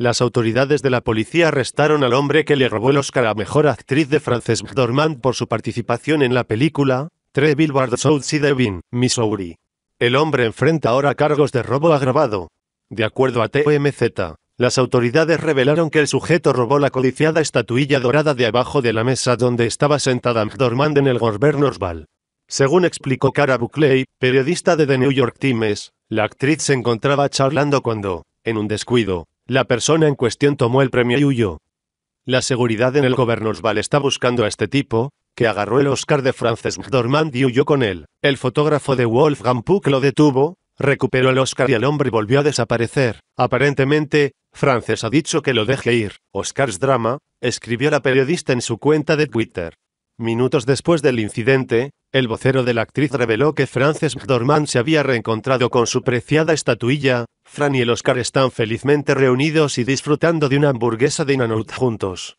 Las autoridades de la policía arrestaron al hombre que le robó el Oscar a Mejor Actriz de Frances McDormand por su participación en la película Tre Billboards South Devin, Missouri. El hombre enfrenta ahora cargos de robo agravado. De acuerdo a TMZ, las autoridades revelaron que el sujeto robó la codiciada estatuilla dorada de abajo de la mesa donde estaba sentada McDormand en el Governor's Ball. Según explicó Cara Buckley, periodista de The New York Times, la actriz se encontraba charlando cuando, en un descuido, la persona en cuestión tomó el premio y huyó. La seguridad en el Gobernorsval está buscando a este tipo, que agarró el Oscar de Frances McDormand y huyó con él. El fotógrafo de Wolfgang Puck lo detuvo, recuperó el Oscar y el hombre volvió a desaparecer. Aparentemente, Frances ha dicho que lo deje ir. Oscar's Drama, escribió la periodista en su cuenta de Twitter. Minutos después del incidente, el vocero de la actriz reveló que Frances McDormand se había reencontrado con su preciada estatuilla, Fran y el Oscar están felizmente reunidos y disfrutando de una hamburguesa de Inanut juntos.